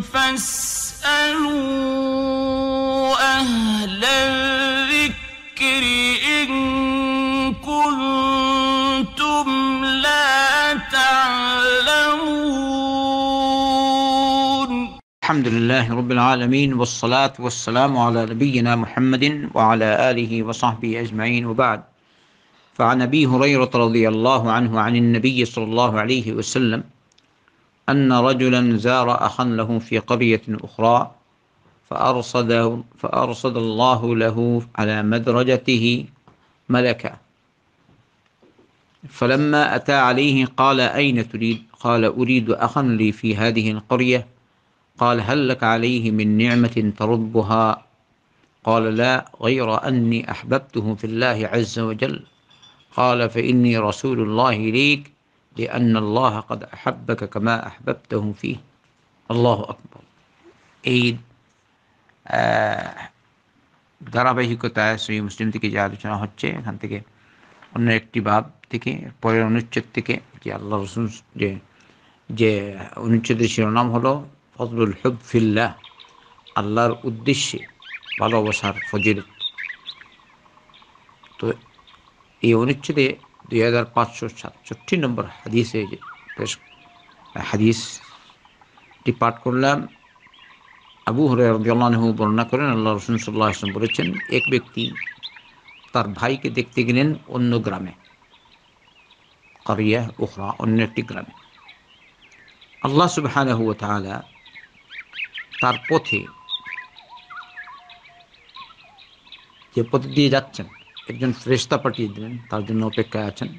فاسألوا أهل الذكر إن كنتم لا تعلمون الحمد لله رب العالمين والصلاة والسلام على نبينا محمد وعلى آله وصحبه أجمعين وبعد فعن أبي هريرة رضي الله عنه عن النبي صلى الله عليه وسلم أن رجلا زار أخا له في قرية أخرى فأرصد, فأرصد الله له على مدرجته ملكا فلما أتى عليه قال أين تريد قال أريد أخا لي في هذه القرية قال هل لك عليه من نعمة تربها قال لا غير أني أحببته في الله عز وجل قال فإني رسول الله ليك لأن الله قد أحبك كما أحببته فيه الله أكبر عيد ধারাবাহিকতায় সেই মুসলিম থেকে যে আলোচনা হচ্ছে এখান থেকে অন্য একটি ভাব থেকে পরের অনুচ্ছেদ থেকে যে আল্লাহ রসুন যে যে অনুচ্ছেদের শিরোনাম হলো ফজলুল হবফিল্লাহ আল্লাহর উদ্দেশ্যে ভালোবাসার ফজিল তো এই অনুচ্ছেদে দুই হাজার পাঁচশো সাতষট্টি নম্বর হাদিসে পেশ হাদিসটি পাঠ করলাম আবু হরিয়ানহু বর্ণনা করেন আল্লাহ রসুন সাল্লাহ আসলাম বলেছেন এক ব্যক্তি তার ভাইকে দেখতে গেলেন অন্য গ্রামে কারিয়া ওখরা অন্য একটি গ্রামে আল্লাহ সুবাহানহু তার পথে যে পথ দিয়ে যাচ্ছেন একজন ফ্রেস্তা পাঠিয়ে দিলেন তার জন্য অপেক্ষায় আছেন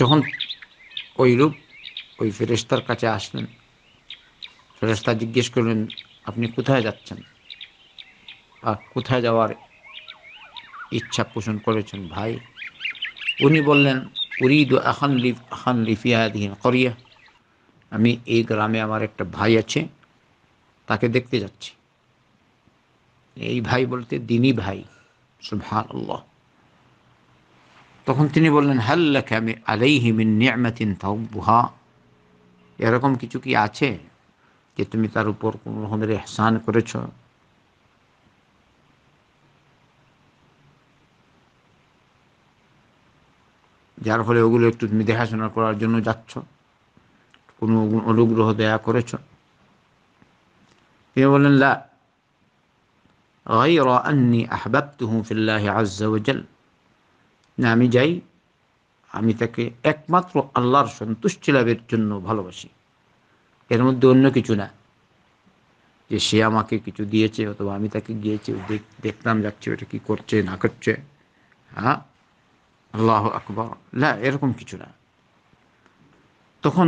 যখন ওই রূপ ওই ফেরেস্তার কাছে আসলেন ফেরেস্তা জিজ্ঞেস করলেন আপনি কোথায় যাচ্ছেন আর কোথায় যাওয়ার ইচ্ছা পোষণ করেছেন ভাই উনি বললেন উরিদ আহান লিফ আহান লিফিয়াদিহীন করিয়া আমি এই গ্রামে আমার একটা ভাই আছে তাকে দেখতে যাচ্ছি এই ভাই বলতে দিনী ভাই সুবহান আল্লাহ তখন তিনি বললেন হাল্লাকে আমি আলাইহি মিন নিয়ামাতিন বুহা এরকম কিছু কি আছে যে তুমি তার উপর কোন রকমের এহসান করেছ যার ফলে ওগুলো একটু তুমি দেখাশোনা করার জন্য যাচ্ছ কোনো অনুগ্রহ দেয়া করেছ তিনি বললেন লা أني আন্নি في الله عز না আমি যাই আমি তাকে একমাত্র আল্লাহর সন্তুষ্টি লাভের জন্য ভালোবাসি এর মধ্যে অন্য কিছু না যে সে আমাকে কিছু দিয়েছে অথবা আমি তাকে গিয়েছি দেখতাম যাচ্ছে ওটা কি করছে না করছে হ্যাঁ আল্লাহ আকবর না এরকম কিছু না তখন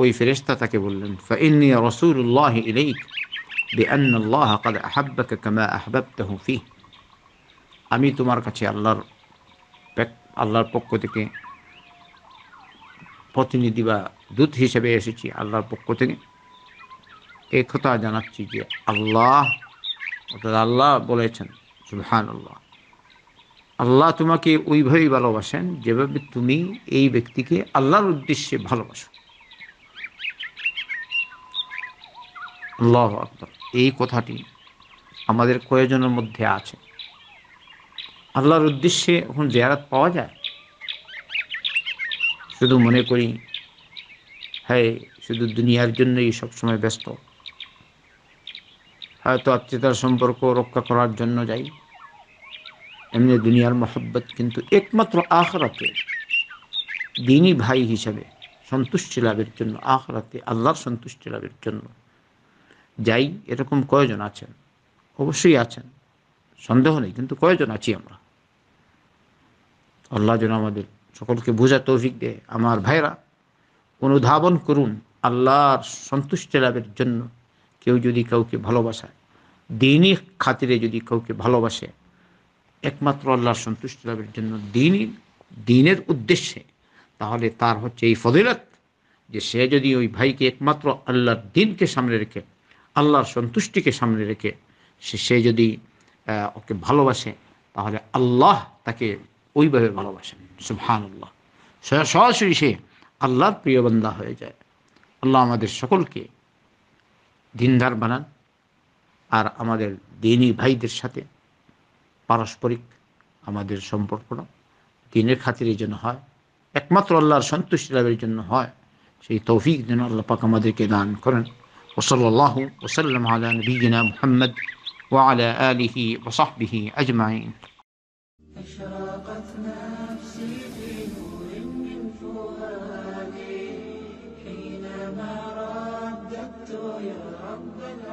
ওই ফেরেস্তা তাকে বললেন ফাইনি রসুল্লাহ ইলাইক بأن الله قد أحبك كما أحببته فيه আমি তোমার কাছে আল্লাহর আল্লাহর পক্ষ থেকে প্রতিনিধি বা দূত হিসেবে এসেছি আল্লাহর পক্ষ থেকে এই কথা জানাচ্ছি যে আল্লাহ অর্থাৎ আল্লাহ বলেছেন সুলহান আল্লাহ আল্লাহ তোমাকে ওইভাবেই ভালোবাসেন যেভাবে তুমি এই ব্যক্তিকে আল্লাহর উদ্দেশ্যে ভালোবাসো আল্লাহ আকবর এই কথাটি আমাদের প্রয়োজনের মধ্যে আছে আল্লাহর উদ্দেশ্যে এখন জেয়ারাত পাওয়া যায় শুধু মনে করি হ্যাঁ শুধু দুনিয়ার জন্যই সবসময় ব্যস্ত হয়তো আত্মীয়তার সম্পর্ক রক্ষা করার জন্য যাই এমনি দুনিয়ার মহব্বত কিন্তু একমাত্র আখরাতে দিনই ভাই হিসাবে সন্তুষ্টি লাভের জন্য আখরাতে আল্লাহর সন্তুষ্টি লাভের জন্য যাই এরকম কয়জন আছেন অবশ্যই আছেন সন্দেহ নেই কিন্তু কয়জন আছি আমরা আল্লাহ যেন আমাদের সকলকে বোঝা তৌফিক দে আমার ভাইরা অনুধাবন করুন আল্লাহর সন্তুষ্টি লাভের জন্য কেউ যদি কাউকে ভালোবাসায় দিনই খাতিরে যদি কাউকে ভালোবাসে একমাত্র আল্লাহর সন্তুষ্টি লাভের জন্য দিনই দিনের উদ্দেশ্যে তাহলে তার হচ্ছে এই ফদিলত যে সে যদি ওই ভাইকে একমাত্র আল্লাহর দিনকে সামনে রেখে আল্লাহর সন্তুষ্টিকে সামনে রেখে সে সে যদি ওকে ভালোবাসে তাহলে আল্লাহ তাকে ওইভাবে ভালোবাসেন সুবহান আল্লাহ সরাসরি সে আল্লাহর প্রিয় বান্দা হয়ে যায় আল্লাহ আমাদের সকলকে দিনদার বানান আর আমাদের দিনী ভাইদের সাথে পারস্পরিক আমাদের সম্পর্কটা দিনের খাতিরের জন্য হয় একমাত্র আল্লাহর সন্তুষ্টি লাভের জন্য হয় সেই তৌফিক যেন আল্লাপাক আমাদেরকে দান করেন وصلى الله وسلم على نبينا محمد وعلى آله وصحبه أجمعين نفسي في نور من فؤادي حينما رددت يا رب العالمين